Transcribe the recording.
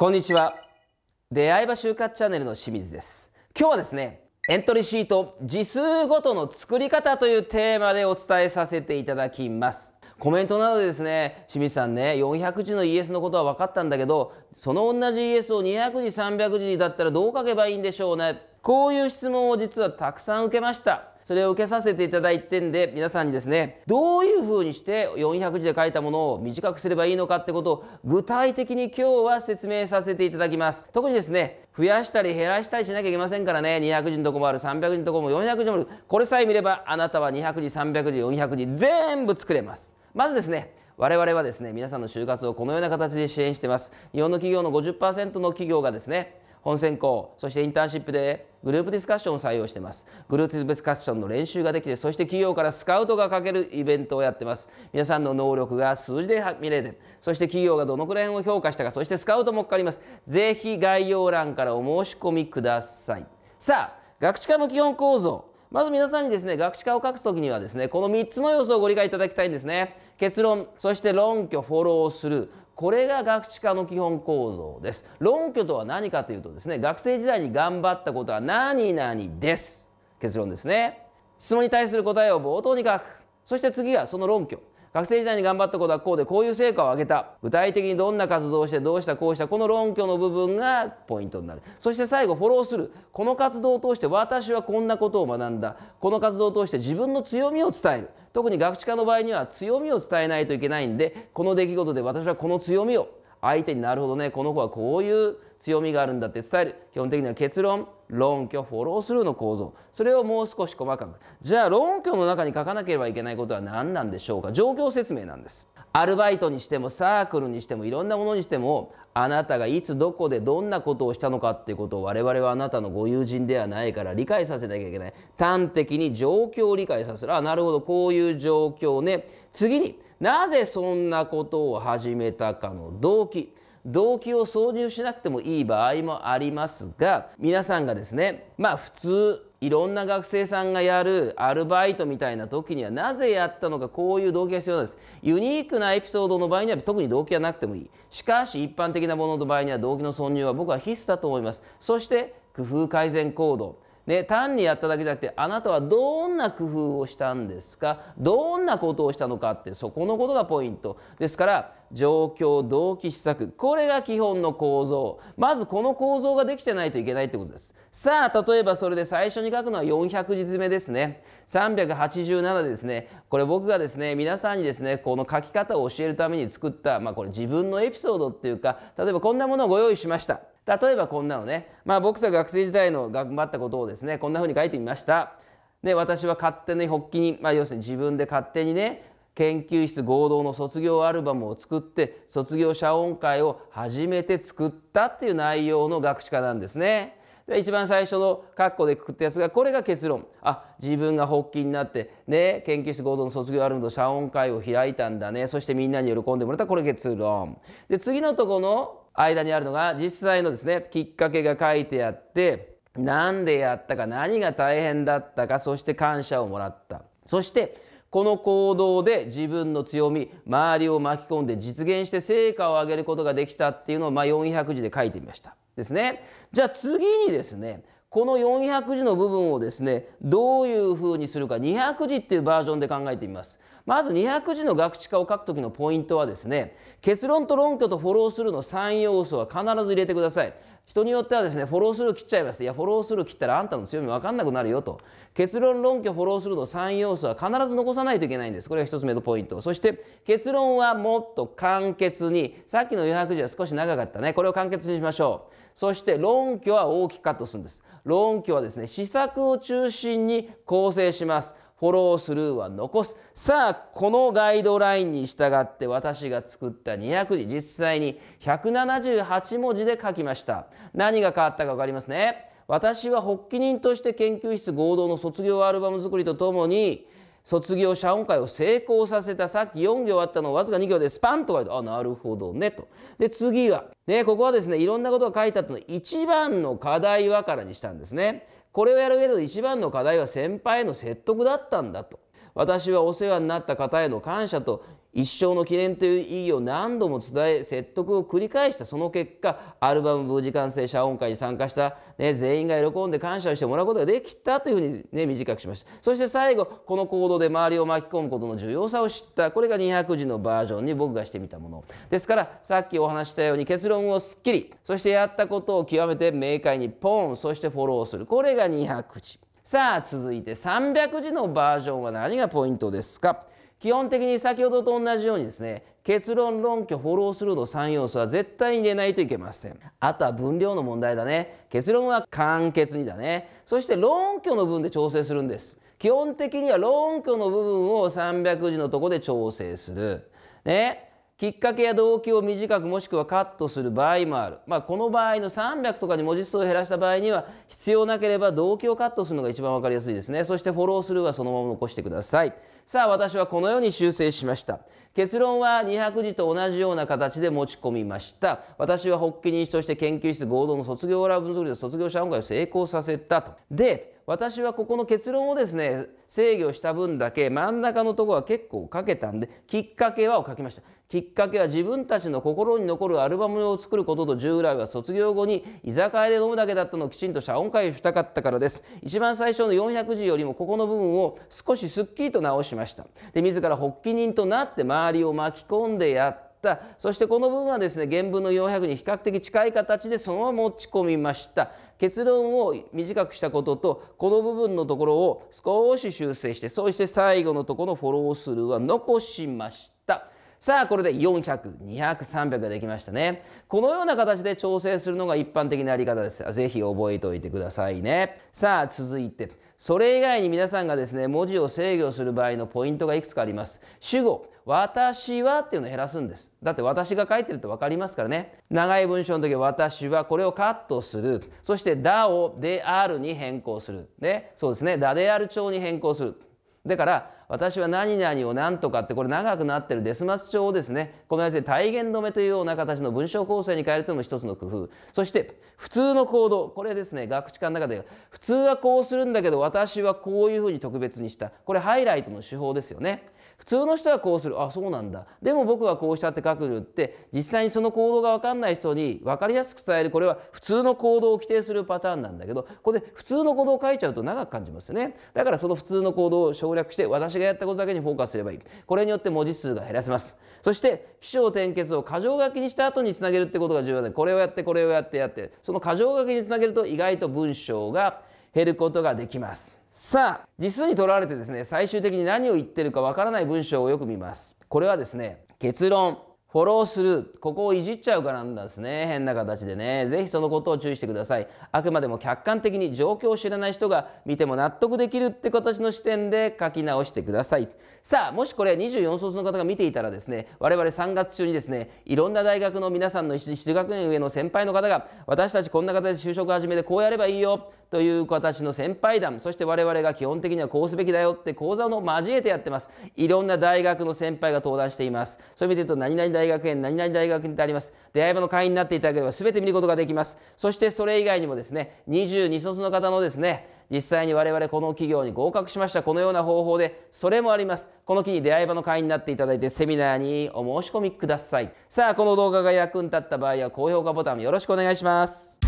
こんにちは出会い場就活チャンネルの清水です今日はですねエントリーシート字数ごとの作り方というテーマでお伝えさせていただきますコメントなどでですね清水さんね400字のイエスのことは分かったんだけどその同じイエスを200字300字だったらどう書けばいいんでしょうねこういう質問を実はたくさん受けましたそれを受けさせていただいてんで皆さんにですねどういうふうにして400字で書いたものを短くすればいいのかってことを具体的に今日は説明させていただきます特にですね増やしたり減らしたりしなきゃいけませんからね200字のとこもある300字のとこも400字もあるこれさえ見ればあなたは200字300字400字全部作れますまずですね我々はですね皆さんの就活をこのような形で支援してます日本の企業の50%の企業がですね本選考そしてインターンシップでグループディスカッションを採用してますグループディスカッションの練習ができてそして企業からスカウトがかけるイベントをやってます皆さんの能力が数字で見れてそして企業がどのくらいを評価したかそしてスカウトもかかりますぜひ概要欄からお申し込みくださいさあ学知化の基本構造まず皆さんにですね学士化を書くときにはですねこの3つの要素をご理解いただきたいんですね結論そして論拠フォローするこれが学士化の基本構造です論拠とは何かというとですね学生時代に頑張ったことは何々です結論ですね質問に対する答えを冒頭に書くそして次はその論拠学生時代に頑張ったことはこうでこういう成果を上げた具体的にどんな活動をしてどうしたこうしたこの論拠の部分がポイントになるそして最後フォローするこの活動を通して私はこんなことを学んだこの活動を通して自分の強みを伝える特に学知科の場合には強みを伝えないといけないんでこの出来事で私はこの強みを相手になるほどねこの子はこういう強みがあるんだって伝える基本的には結論論拠フォロースルーの構造それをもう少し細かくじゃあ論拠の中に書かなければいけないことは何なんでしょうか状況説明なんですアルバイトにしてもサークルにしてもいろんなものにしてもあなたがいつどこでどんなことをしたのかっていうことを我々はあなたのご友人ではないから理解させなきゃいけない端的に状況を理解させるあなるほどこういう状況ね次になぜそんなことを始めたかの動機動機を挿入しなくてもいい場合もありますが皆さんがですねまあ普通いろんな学生さんがやるアルバイトみたいな時にはなぜやったのかこういう動機が必要なんですユニークなエピソードの場合には特に動機はなくてもいいしかし一般的なものの場合には動機の挿入は僕は必須だと思いますそして工夫改善行動で単にやっただけじゃなくてあなたはどんな工夫をしたんですかどんなことをしたのかってそこのことがポイントですから状況動機施策これが基本の構造まずこの構造ができてないといけないってことですさあ例えばそれで最初に書くのは400字詰めですね387でですねこれ僕がですね皆さんにですねこの書き方を教えるために作った、まあ、これ自分のエピソードっていうか例えばこんなものをご用意しました例えばこんなのね、まあ、僕が学生時代の頑張ったことをですねこんなふうに書いてみました。で私は勝手に発起人、まあ、要するに自分で勝手にね研究室合同の卒業アルバムを作って卒業者音会を初めて作ったっていう内容の学士課なんですね。で一番最初の括弧でくくったやつがこれが結論あ自分が発起になってね研究室合同の卒業アルバムと謝恩会を開いたんだねそしてみんなに喜んでもらったこれ結論で次のとこの間にあるのが実際のですねきっかけが書いてあって何でやったか何が大変だったかそして感謝をもらったそしてこの行動で自分の強み周りを巻き込んで実現して成果を上げることができたっていうのを、まあ、400字で書いてみましたですねじゃあ次にですねこの400字の部分をですねどういうふうにするか200字っていうバージョンで考えてみますまず200字の学知化を書く時のポイントはですね結論と論拠とフォローするの3要素は必ず入れてください。人によってはですねフォロースルー切っちゃいますいやフォロースルー切ったらあんたの強み分かんなくなるよと結論論拠フォロースルーの3要素は必ず残さないといけないんですこれが1つ目のポイントそして結論はもっと簡潔にさっきの400字は少し長かったねこれを簡潔にしましょうそして論拠は大きくカットするんです論拠はですね施策を中心に構成しますフォロースルーは残す。さあ、このガイドラインに従って私が作った200字、実際に178文字で書きました。何が変わったか分かりますね。私は発起人として研究室合同の卒業アルバム作りとともに、卒業者音会を成功させたさっき4行あったのをわずか2行でスパンと書いてあなるほどねとで次はねここはですねいろんなことが書いてあったの一番の課題はからにしたんですねこれをやる上での一番の課題は先輩への説得だったんだと私はお世話になった方への感謝と一生の記念という意義を何度も伝え説得を繰り返したその結果アルバム無事完成謝恩会に参加した、ね、全員が喜んで感謝をしてもらうことができたというふうに、ね、短くしましたそして最後この行動で周りを巻き込むことの重要さを知ったこれが200字のバージョンに僕がしてみたものですからさっきお話したように結論をすっきりそしてやったことを極めて明快にポンそしてフォローするこれが200字さあ続いて300字のバージョンは何がポイントですか基本的に先ほどと同じようにですね結論論拠フォロースルーの3要素は絶対に入れないといけませんあとは分量の問題だね結論は簡潔にだねそして論拠の分で調整するんです基本的には論拠の部分を300字のとこで調整するねきっかけや動機を短くもしくはカットする場合もある、まあ、この場合の300とかに文字数を減らした場合には必要なければ動機をカットするのが一番分かりやすいですねそしてフォロースルーはそのまま残してくださいさあ私はこのように修正しました結論は200字と同じような形で持ち込みました私は発起人として研究室合同の卒業ラブ作りの卒業者運会を成功させたとで私はここの結論をですね制御した分だけ真ん中のとこは結構書けたんできっかけはを書きましたきっかけは自分たちの心に残るアルバムを作ることと従来は卒業後に居酒屋で飲むだけだったのをきちんと謝恩会をしたかったからです一番最初の400字よりもここの部分を少しすっきりと直しましたで自ら発起人となって周りを巻き込んでやってったそしてこの文はですね原文の400に比較的近い形でそのまま持ち込みました結論を短くしたこととこの部分のところを少し修正してそして最後のところのフォロースルーは残しました。さあこれで400200ができましたねこのような形で調整するのが一般的なやり方です是非覚えておいてくださいねさあ続いてそれ以外に皆さんがですね文字を制御する場合のポイントがいくつかあります主語私はっていうのを減らすんですだって私が書いてると分かりますからね長い文章の時は私はこれをカットするそしてだをであるに変更するねそうですねだである帳に変更するだから私は何々を何とかってこれ長くなってるデスマス帳をですねこのやつで体言止めというような形の文章構成に変えるというのも一つの工夫そして普通の行動これですね学知観の中で普通はこうするんだけど私はこういうふうに特別にしたこれハイライトの手法ですよね。普通の人はこうするあそうなんだでも僕はこうしたって書くによって実際にその行動が分かんない人に分かりやすく伝えるこれは普通の行動を規定するパターンなんだけどこれ普通の行動を書いちゃうと長く感じますよねだからその普通の行動を省略して私がやったことだけにフォーカスすればいいこれによって文字数が減らせますそして起承転結を箇条書きにした後につなげるってことが重要でこれをやってこれをやってやってその箇条書きにつなげると意外と文章が減ることができますさあ実数にとらわれてですね最終的に何を言ってるかわからない文章をよく見ますこれはですね結論フォローするここをいじっちゃうかなんですね変な形でね是非そのことを注意してくださいあくまでも客観的に状況を知らない人が見ても納得できるって形の視点で書き直してくださいさあもしこれ24卒の方が見ていたらですね我々3月中にですねいろんな大学の皆さんの1学年上の先輩の方が私たちこんな形で就職始めてこうやればいいよという形の先輩団そして我々が基本的にはこうすべきだよって講座を交えてやってますいろんな大学の先輩が登壇していますそういう意味で言うと何々大学園何々大学にてあります。出会い場の会員になっていただければ全て見ることができます。そしてそれ以外にもですね、22卒の方のですね、実際に我々この企業に合格しました。このような方法で、それもあります。この機に出会い場の会員になっていただいて、セミナーにお申し込みください。さあ、この動画が役に立った場合は、高評価ボタンよろしくお願いします。